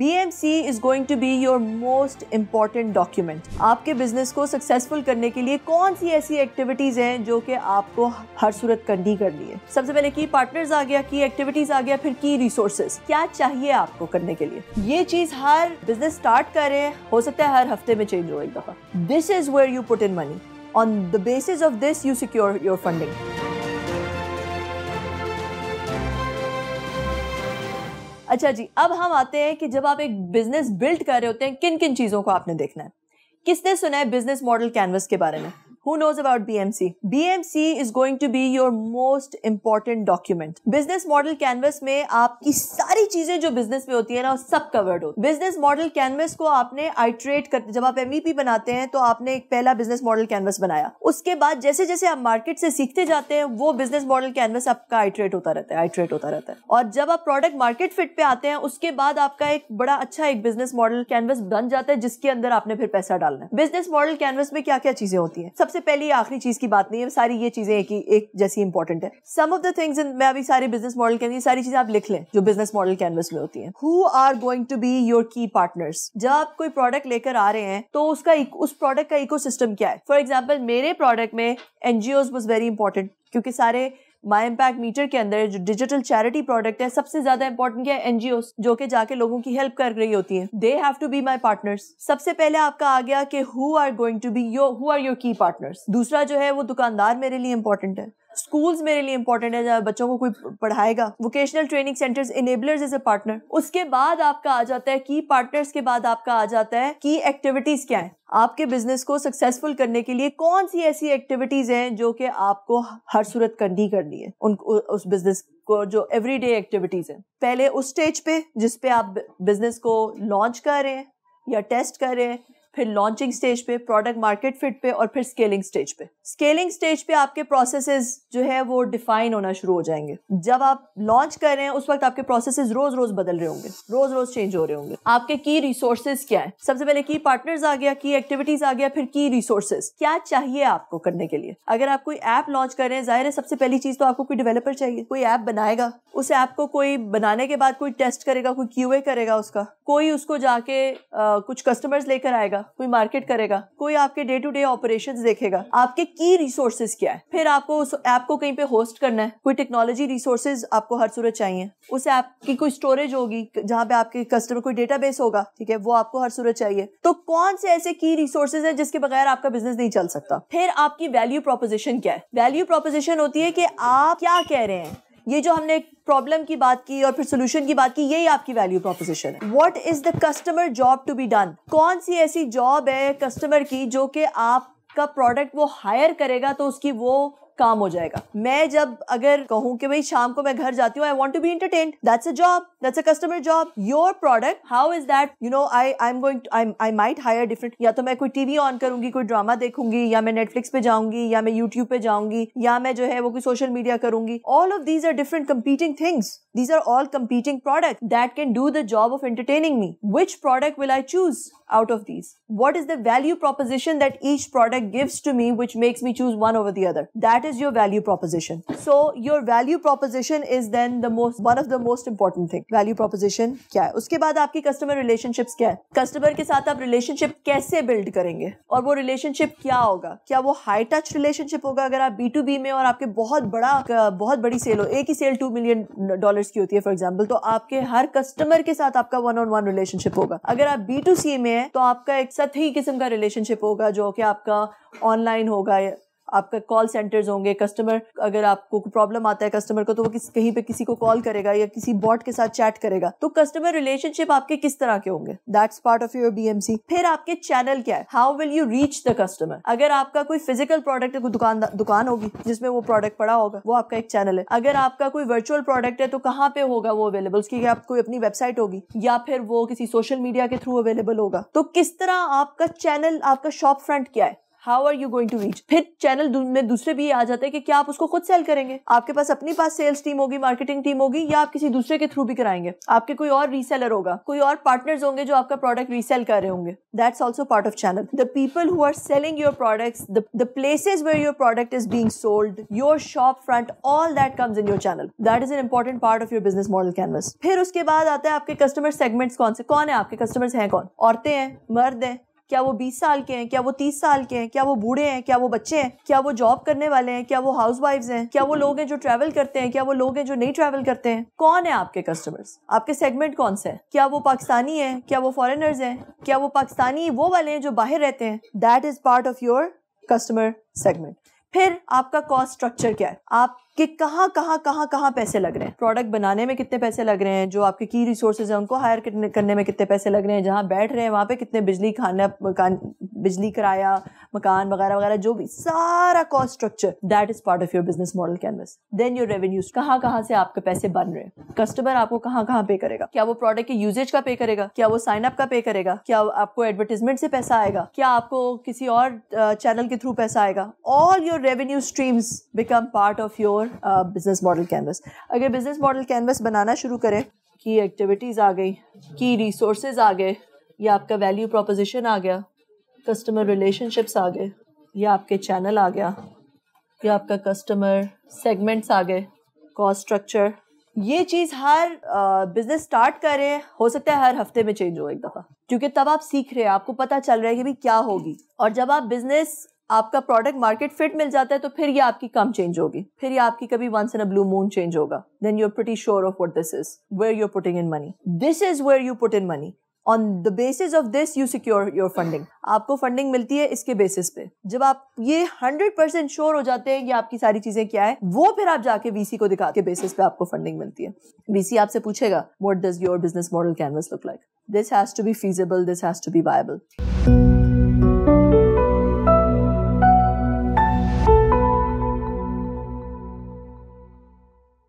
B is going to be your most important document आपके business को successful करने के लिए कौन सी ऐसी एक्टिविटीज हैं जो कि आपको हर सूरत करनी करनी है सबसे पहले की पार्टनर्स आ गया की एक्टिविटीज आ गया फिर की रिसोर्सेज क्या चाहिए आपको करने के लिए ये चीज हर बिजनेस स्टार्ट करें हो सकता है हर हफ्ते में चेंज हो एक दफा this is where you put in money on the basis of this you secure your funding अच्छा जी अब हम आते हैं कि जब आप एक बिजनेस बिल्ड कर रहे होते हैं किन किन चीज़ों को आपने देखना है किसने सुना है बिजनेस मॉडल कैनवस के बारे में Who knows about BMC? BMC is going to be your most important document. Business model canvas में आपकी सारी चीजें जो business में होती है ना सब covered हो business model canvas को आपने iterate कर जब आप MVP बनाते हैं तो आपने एक पहला business model canvas बनाया उसके बाद जैसे जैसे आप market से सीखते जाते हैं वो business model canvas आपका iterate होता रहता है iterate होता रहता है और जब आप product market fit पे आते हैं उसके बाद आपका एक बड़ा अच्छा एक बिजनेस मॉडल कैनवस बन जाता है जिसके अंदर आपने फिर पैसा डालना है बिजनेस मॉडल कैनवस में क्या क्या चीजें होती है सबसे सबसे पहली आखिरी चीज की बात नहीं है सारी ये चीजें एक, एक जैसी इंपॉर्टेंट है सम ऑफ द थिंग्स मैं अभी सारे बिजनेस मॉडल के अंदर सारी चीजें आप लिख लें जो बिजनेस मॉडल कैनवस में होती है who are going to be your key partners जब आप कोई प्रोडक्ट लेकर आ रहे हैं तो उसका उस प्रोडक्ट का इको क्या है फॉर एग्जाम्पल मेरे प्रोडक्ट में एनजीओ वॉज वेरी इंपॉर्टेंट क्योंकि सारे माई इम्पैक्ट मीटर के अंदर जो डिजिटल चैरिटी प्रोडक्ट है सबसे ज्यादा इंपॉर्टेंट क्या है एनजीओ जो कि जाके लोगों की हेल्प कर रही होती है they have to be my partners सबसे पहले आपका आ गया कि who are going to be your who are your key partners दूसरा जो है वो दुकानदार मेरे लिए इंपॉर्टेंट है स्कूल्स मेरे लिए इंपॉर्टेंट है जहाँ बच्चों को कोई पढ़ाएगा vocational training centres enablers as a partner उसके बाद आपका आ जाता है की पार्टनर्स के बाद आपका आ जाता है की एक्टिविटीज क्या है आपके बिजनेस को सक्सेसफुल करने के लिए कौन सी ऐसी एक्टिविटीज हैं जो कि आपको हर सूरत करनी करनी है उन उस बिजनेस को जो एवरीडे एक्टिविटीज हैं पहले उस स्टेज पे जिस पे आप बिजनेस को लॉन्च कर रहे हैं या टेस्ट कर रहे हैं फिर लॉन्चिंग स्टेज पे प्रोडक्ट मार्केट फिट पे और फिर स्केलिंग स्टेज पे स्केलिंग स्टेज पे आपके प्रोसेस जो है वो डिफाइन होना शुरू हो जाएंगे जब आप लॉन्च कर रहे हैं उस वक्त आपके प्रोसेस रोज रोज बदल रहे होंगे रोज रोज चेंज हो रहे होंगे आपके की रिसोर्सेज क्या है सबसे पहले की पार्टनर्स आ गया की एक्टिविटीज आ गया फिर की रिसोर्सेज क्या चाहिए आपको करने के लिए अगर आप कोई ऐप लॉन्च कर रहे हैं जाहिर है सबसे पहली चीज तो आपको कोई डेवलपर चाहिए कोई ऐप बनाएगा उस ऐप को कोई बनाने के बाद कोई टेस्ट करेगा कोई क्यूए करेगा उसका कोई उसको जाके आ, कुछ कस्टमर्स लेकर आएगा कोई मार्केट करेगा कोई आपके डे टू डे ऑपरेशन देखेगा आपके की रिसोर्सेज क्या है फिर आपको उस ऐप को कहीं पे होस्ट करना है कोई टेक्नोलॉजी रिसोर्सेज आपको हर सूरत चाहिए उस ऐप की कोई स्टोरेज होगी जहाँ पे आपके कस्टमर कोई डेटा होगा ठीक है वो आपको हर सूरत चाहिए तो कौन से ऐसे की रिसोर्सेज है जिसके बगैर आपका बिजनेस नहीं चल सकता फिर आपकी वैल्यू प्रोपोजिशन क्या है वैल्यू प्रोपोजिशन होती है कि आप क्या कह रहे हैं ये जो हमने प्रॉब्लम की बात की और फिर सोल्यूशन की बात की यही आपकी वैल्यू प्रोपोजिशन है what is the customer job to be done कौन सी ऐसी जॉब है कस्टमर की जो कि आपका प्रोडक्ट वो हायर करेगा तो उसकी वो काम हो जाएगा मैं जब अगर कहूँ कि भाई शाम को मैं घर जाती हूँ I want to be entertain that's a job that's a customer job your product how is that you know i i'm going to i'm i might hire different या तो मैं कोई टीवी ऑन करूंगी कोई ड्रामा देखूंगी या मैं Netflix पे जाऊंगी या मैं यूट्यूब पे जाऊंगी या मैं जो है वो कोई सोशल मीडिया करूंगी all of these are different competing things these are all competing products that can do the job of entertaining me which product will i choose out of these what is the value proposition that each product gives to me which makes me choose one over the other that is your value proposition so your value proposition is then the most one of the most important thing value proposition क्या है उसके बाद आपकी customer relationship क्या है customer के साथ आप रिलेशनशिप कैसे बिल्ड करेंगे और वो रिलेशनशिप क्या होगा क्या वो हाई टच रिलेशनशिप होगा अगर आप बी टू बी में और आपके बहुत बड़ा बहुत बड़ी सेल हो एक ही सेल टू मिलियन डॉलर की होती है फॉर एग्जाम्पल तो आपके हर कस्टमर के साथ आपका वन ऑन वन रिलेशनशिप होगा अगर आप बी टू सी में है तो आपका एक ही किस्म का रिलेशनशिप होगा जो कि आपका ऑनलाइन होगा आपका कॉल सेंटर्स होंगे कस्टमर अगर आपको प्रॉब्लम आता है कस्टमर को तो वो किस कहीं पे किसी को कॉल करेगा या किसी बॉट के साथ चैट करेगा तो कस्टमर रिलेशनशिप आपके किस तरह के होंगे that's part of your BMC फिर आपके चैनल क्या है how will you reach the customer अगर आपका कोई फिजिकल प्रोडक्ट दुकान दुकान होगी जिसमें वो प्रोडक्ट पड़ा होगा वो आपका एक चैनल है अगर आपका कोई वर्चुअल प्रोडक्ट है तो कहाँ पे होगा वो अवेलेबल उसकी आप कोई अपनी वेबसाइट होगी या फिर वो किसी सोशल मीडिया के थ्रू अवेलेबल होगा तो किस तरह आपका चैनल आपका शॉप फ्रंट क्या है how are you going to reach फिर चैनल में दूसरे भी आ जाते हैं कि क्या आप उसको खुद सेल करेंगे आपके पास अपनी पास सेल्स टीम होगी मार्केटिंग टीम होगी या आप किसी दूसरे के थ्रू भी कराएंगे आपके कोई और रीसेलर होगा कोई और पार्टनर्स होंगे जो आपका प्रोडक्ट रीसेल कर रहे होंगे that's also part of channel the people who are selling your products the places where your product is being sold your shop front all that comes in your channel that is an important part of your business model canvas फिर उसके बाद आता है आपके customer segments कौन से कौन है आपके कस्टमर्स हैं कौन औरतें हैं मर्द हैं क्या वो बीस साल के हैं क्या वो तीस साल के हैं क्या वो बूढ़े हैं क्या वो बच्चे हैं क्या वो जॉब करने वाले हैं क्या वो हाउस वाइफ है क्या वो लोग हैं जो ट्रैवल करते हैं क्या वो लोग हैं जो नहीं ट्रैवल करते हैं कौन है आपके कस्टमर्स आपके सेगमेंट कौन से हैं क्या वो पाकिस्तानी है क्या वो फॉरेनर्स हैं क्या वो पाकिस्तानी वो वाले हैं जो बाहर रहते हैं that is part of your customer segment फिर आपका कॉस्ट स्ट्रक्चर क्या है आप कि कहाँ कहाँ कहाँ कहाँ पैसे लग रहे हैं प्रोडक्ट बनाने में कितने पैसे लग रहे हैं जो आपके की रिसोर्सेज हैं उनको हायर करने में कितने पैसे लग रहे हैं जहाँ बैठ रहे हैं वहाँ पे कितने बिजली खाना मकान बिजली किराया मकान वगैरह वगैरह जो भी सारा cost structure that is part of your business model canvas then your revenues कहाँ कहाँ से आपके पैसे बन रहे हैं कस्टमर आपको कहाँ कहाँ पे करेगा क्या वो प्रोडक्ट के यूजेज का पे करेगा क्या वो साइन अप का पे करेगा क्या आपको एडवर्टीजमेंट से पैसा आएगा क्या आपको किसी और चैनल के थ्रू पैसा आएगा all your revenue streams become part of your your business model canvas अगर बिजनेस मॉडल कैनवस बनाना शुरू करें की एक्टिविटीज़ आ गई की रिसोर्स आ गए या आपका वैल्यू प्रोपोजिशन आ गया कस्टमर रिलेशनशिप्स आ गए या आपके चैनल आ गया या आपका कस्टमर सेगमेंट्स आ गए कॉस्ट स्ट्रक्चर ये चीज़ हर बिजनेस स्टार्ट करें हो सकता है हर हफ्ते में चेंज हो एक दफ़ा क्योंकि तब आप सीख रहे हैं आपको पता चल रहा है कि भी क्या होगी और जब आप बिजनेस आपका प्रोडक्ट मार्केट फिट मिल जाता है तो फिर ये आपकी कम चेंज होगी फिर ये आपकी कभी once in a blue moon change होगा then you are pretty sure of what this is where you are putting in money this is where you put in money on the basis of this you secure your funding आपको funding मिलती है इसके basis पे जब आप ये hundred percent sure हो जाते हैं कि आपकी सारी चीजें क्या है वो फिर आप जाके वीसी को दिखा के बेसिस पे आपको फंडिंग मिलती है वीसी आपसे पूछेगा what does your business model canvas look like this has to be feasible this has to be viable